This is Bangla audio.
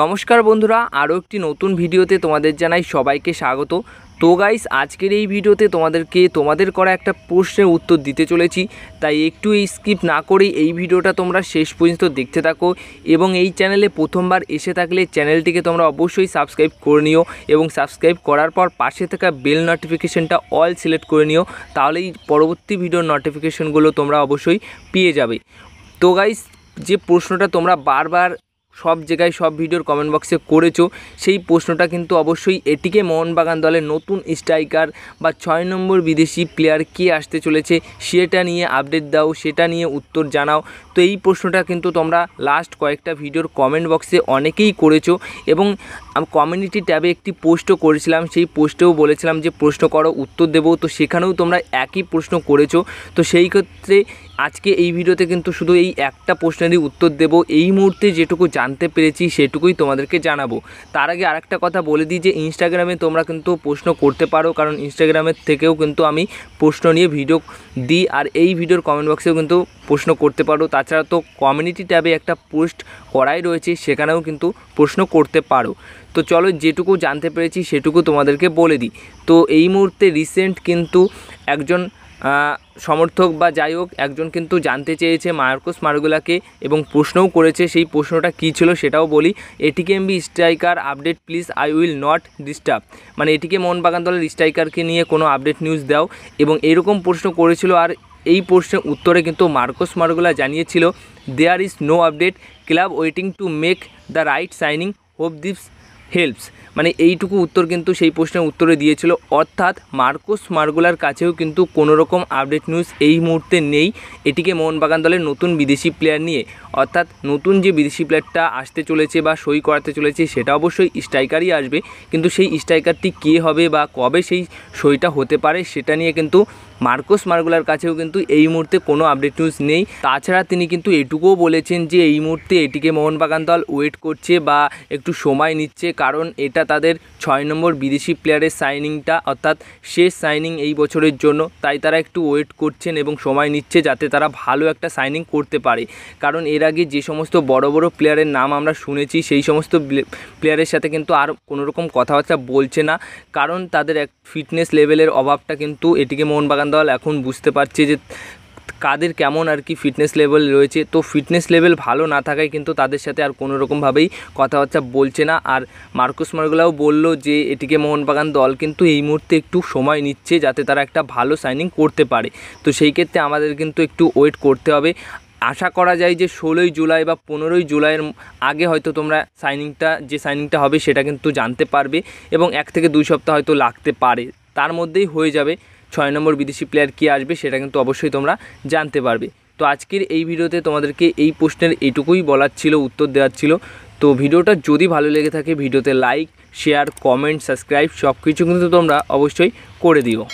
নমস্কার বন্ধুরা আরও একটি নতুন ভিডিওতে তোমাদের জানাই সবাইকে স্বাগত তো গাইস আজকের এই ভিডিওতে তোমাদেরকে তোমাদের করা একটা প্রশ্নের উত্তর দিতে চলেছি তাই একটু এই স্কিপ না করে এই ভিডিওটা তোমরা শেষ পর্যন্ত দেখতে থাকো এবং এই চ্যানেলে প্রথমবার এসে থাকলে চ্যানেলটিকে তোমরা অবশ্যই সাবস্ক্রাইব করে নিও এবং সাবস্ক্রাইব করার পর পাশে থাকা বেল নোটিফিকেশানটা অল সিলেক্ট করে নিও তাহলেই পরবর্তী ভিডিওর নোটিফিকেশানগুলো তোমরা অবশ্যই পেয়ে যাবে তো গাইস যে প্রশ্নটা তোমরা বারবার সব জায়গায় সব ভিডিওর কমেন্ট বক্সে করেছো সেই প্রশ্নটা কিন্তু অবশ্যই এটিকে মোহনবাগান দলের নতুন স্ট্রাইকার বা ছয় নম্বর বিদেশি প্লেয়ার কে আসতে চলেছে সেটা নিয়ে আপডেট দাও সেটা নিয়ে উত্তর জানাও তো এই প্রশ্নটা কিন্তু তোমরা লাস্ট কয়েকটা ভিডিওর কমেন্ট বক্সে অনেকেই করেছো এবং কমিউনিটি ট্যাবে একটি পোস্টও করেছিলাম সেই পোস্টেও বলেছিলাম যে প্রশ্ন করো উত্তর দেবো তো সেখানেও তোমরা একই প্রশ্ন করেছো তো সেই ক্ষেত্রে আজকে এই ভিডিওতে কিন্তু শুধু এই একটা প্রশ্নেরই উত্তর দেব এই মুহূর্তে যেটুকু জানতে পেরেছি সেটুকুই তোমাদেরকে জানাবো তার আগে আরেকটা কথা বলে দিই যে ইনস্টাগ্রামে তোমরা কিন্তু প্রশ্ন করতে পারো কারণ ইনস্টাগ্রামের থেকেও কিন্তু আমি প্রশ্ন নিয়ে ভিডিও দিই আর এই ভিডিওর কমেন্ট বক্সেও কিন্তু প্রশ্ন করতে পারো তাছাড়া তো কমিউনিটি ট্যাবে একটা পোস্ট করাই রয়েছে সেখানেও কিন্তু প্রশ্ন করতে পারো তো চলো যেটুকু জানতে পেরেছি সেটুকু তোমাদেরকে বলে দিই তো এই মুহূর্তে রিসেন্ট কিন্তু একজন সমর্থক বা যাই হোক একজন কিন্তু জানতে চেয়েছে মার্কোস মার্গুলাকে এবং প্রশ্নও করেছে সেই প্রশ্নটা কী ছিল সেটাও বলি এটিকেএমবি striker update please I will not disturb মানে এটিকে মোহনবাগান দলের স্ট্রাইকারকে নিয়ে কোনো আপডেট নিউজ দাও এবং এরকম প্রশ্ন করেছিল আর এই প্রশ্নের উত্তরে কিন্তু মার্কোস মার্গুলা জানিয়েছিল there is no update club waiting to make the right signing hope this helps মানে এইটুকু উত্তর কিন্তু সেই প্রশ্নের উত্তরে দিয়েছিল অর্থাৎ মার্কোস মার্গুলার কাছেও কিন্তু কোনো রকম আপডেট নিউজ এই মুহূর্তে নেই এটিকে মোহনবাগান দলের নতুন বিদেশি প্লেয়ার নিয়ে অর্থাৎ নতুন যে বিদেশি প্লেয়ারটা আসতে চলেছে বা সই করাতে চলেছে সেটা অবশ্যই স্ট্রাইকারই আসবে কিন্তু সেই স্ট্রাইকারটি কে হবে বা কবে সেই সইটা হতে পারে সেটা নিয়ে কিন্তু মার্কোস মার্গুলার কাছেও কিন্তু এই মুহূর্তে কোনো আপডেট নিউজ নেই তাছাড়া তিনি কিন্তু এটুকুও বলেছেন যে এই মুহূর্তে এটিকে মোহনবাগান দল ওয়েট করছে বা একটু সময় নিচ্ছে কারণ এটা তাদের ছয় নম্বর বিদেশি প্লেয়ারের সাইনিংটা অর্থাৎ শেষ সাইনিং এই বছরের জন্য তাই তারা একটু ওয়েট করছেন এবং সময় নিচ্ছে যাতে তারা ভালো একটা সাইনিং করতে পারে কারণ এর আগে যে সমস্ত বড় বড় প্লেয়ারের নাম আমরা শুনেছি সেই সমস্ত প্লেয়ারের সাথে কিন্তু আর কোনোরকম কথাবার্তা বলছে না কারণ তাদের এক ফিটনেস লেভেলের অভাবটা কিন্তু এটিকে মোহনবাগান দল এখন বুঝতে পারছে যে কাদের কেমন আর কি ফিটনেস লেভেল রয়েছে তো ফিটনেস লেভেল ভালো না থাকায় কিন্তু তাদের সাথে আর কোনো রকমভাবেই কথাবার্তা বলছে না আর মার্কুস মার্গুলাও বলল যে এটিকে মোহনবাগান দল কিন্তু এই মুহূর্তে একটু সময় নিচ্ছে যাতে তারা একটা ভালো সাইনিং করতে পারে তো সেই ক্ষেত্রে আমাদের কিন্তু একটু ওয়েট করতে হবে আশা করা যায় যে ষোলোই জুলাই বা পনেরোই জুলাইয়ের আগে হয়তো তোমরা সাইনিংটা যে সাইনিংটা হবে সেটা কিন্তু জানতে পারবে এবং এক থেকে দুই সপ্তাহ হয়তো লাগতে পারে তার মধ্যেই হয়ে যাবে ছয় নম্বর বিদেশি প্লেয়ার কী আসবে সেটা কিন্তু অবশ্যই তোমরা জানতে পারবে তো আজকের এই ভিডিওতে তোমাদেরকে এই প্রশ্নের এটুকুই বলার ছিল উত্তর দেওয়ার ছিল তো ভিডিওটা যদি ভালো লেগে থাকে ভিডিওতে লাইক শেয়ার কমেন্ট সাবস্ক্রাইব সব কিছু কিন্তু তোমরা অবশ্যই করে দিও